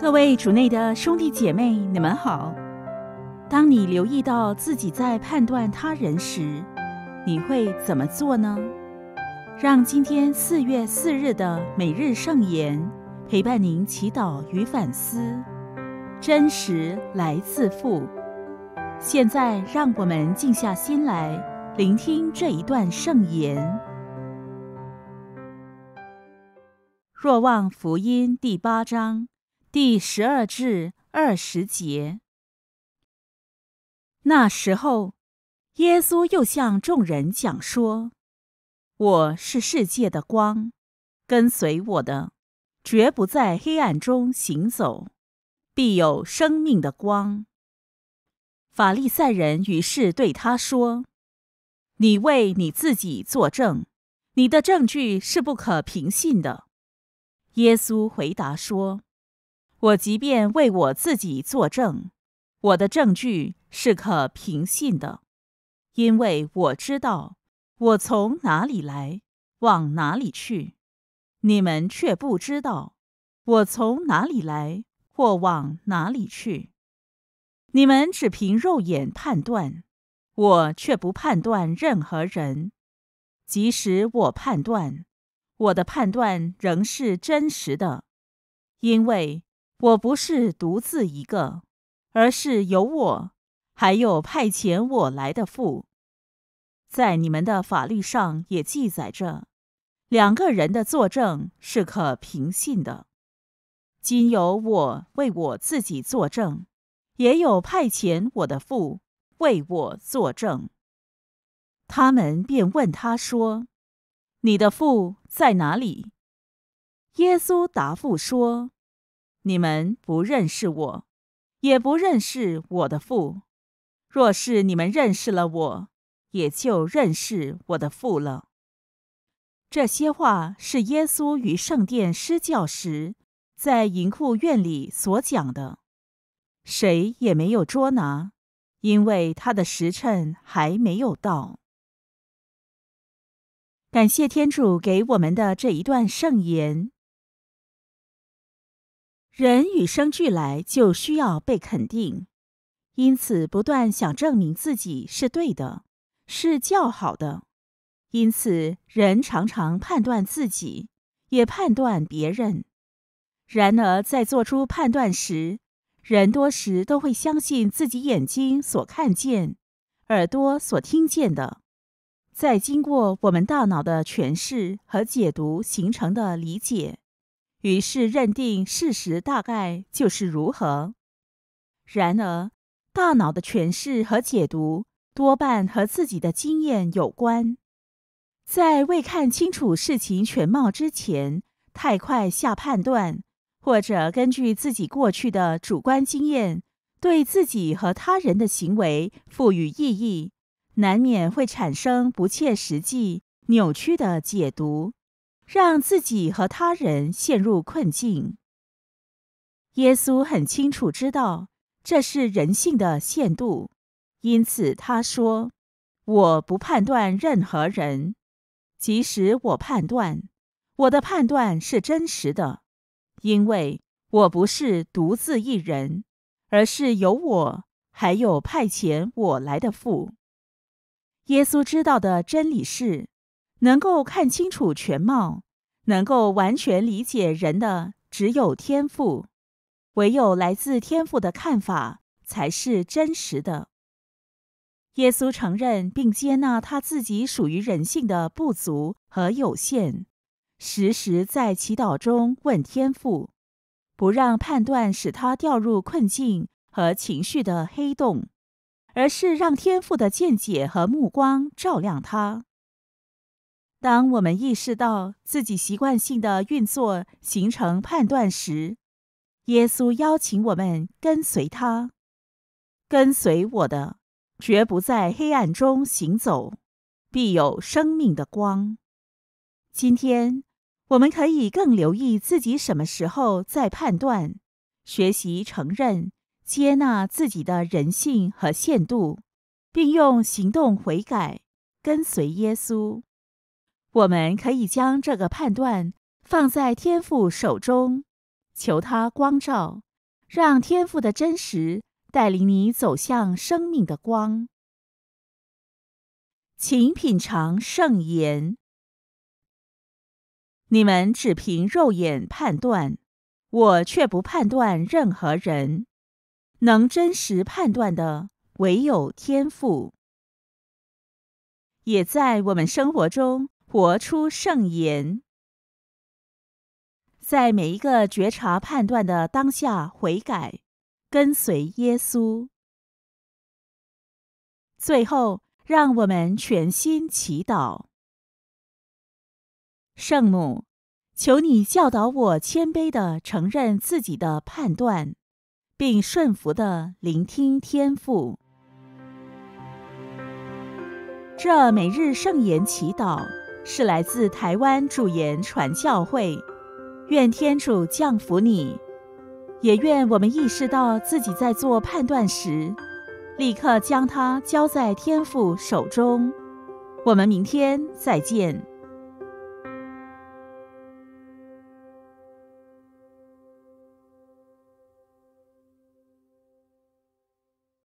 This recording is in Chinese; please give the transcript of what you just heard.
各位主内的兄弟姐妹，你们好。当你留意到自己在判断他人时，你会怎么做呢？让今天四月四日的每日圣言陪伴您祈祷与反思。真实来自父。现在让我们静下心来聆听这一段圣言。若望福音第八章。第十二至二十节。那时候，耶稣又向众人讲说：“我是世界的光，跟随我的，绝不在黑暗中行走，必有生命的光。”法利赛人于是对他说：“你为你自己作证，你的证据是不可平信的。”耶稣回答说。我即便为我自己作证，我的证据是可凭信的，因为我知道我从哪里来，往哪里去。你们却不知道我从哪里来或往哪里去，你们只凭肉眼判断，我却不判断任何人。即使我判断，我的判断仍是真实的，因为。我不是独自一个，而是有我，还有派遣我来的父。在你们的法律上也记载着，两个人的作证是可凭信的。今有我为我自己作证，也有派遣我的父为我作证。他们便问他说：“你的父在哪里？”耶稣答复说。你们不认识我，也不认识我的父。若是你们认识了我，也就认识我的父了。这些话是耶稣与圣殿施教时，在银库院里所讲的。谁也没有捉拿，因为他的时辰还没有到。感谢天主给我们的这一段圣言。人与生俱来就需要被肯定，因此不断想证明自己是对的，是较好的。因此，人常常判断自己，也判断别人。然而，在做出判断时，人多时都会相信自己眼睛所看见、耳朵所听见的，在经过我们大脑的诠释和解读形成的理解。于是认定事实大概就是如何。然而，大脑的诠释和解读多半和自己的经验有关。在未看清楚事情全貌之前，太快下判断，或者根据自己过去的主观经验，对自己和他人的行为赋予意义，难免会产生不切实际、扭曲的解读。让自己和他人陷入困境。耶稣很清楚知道这是人性的限度，因此他说：“我不判断任何人，即使我判断，我的判断是真实的，因为我不是独自一人，而是有我还有派遣我来的父。”耶稣知道的真理是。能够看清楚全貌，能够完全理解人的，只有天赋。唯有来自天赋的看法才是真实的。耶稣承认并接纳他自己属于人性的不足和有限，时时在祈祷中问天赋，不让判断使他掉入困境和情绪的黑洞，而是让天赋的见解和目光照亮他。当我们意识到自己习惯性的运作形成判断时，耶稣邀请我们跟随他。跟随我的，绝不在黑暗中行走，必有生命的光。今天，我们可以更留意自己什么时候在判断，学习承认、接纳自己的人性和限度，并用行动悔改，跟随耶稣。我们可以将这个判断放在天赋手中，求他光照，让天赋的真实带领你走向生命的光。请品尝圣言。你们只凭肉眼判断，我却不判断任何人。能真实判断的唯有天赋。也在我们生活中。活出圣言，在每一个觉察、判断的当下悔改，跟随耶稣。最后，让我们全心祈祷：圣母，求你教导我谦卑的承认自己的判断，并顺服的聆听天父。这每日圣言祈祷。是来自台湾主言传教会，愿天主降福你，也愿我们意识到自己在做判断时，立刻将它交在天父手中。我们明天再见。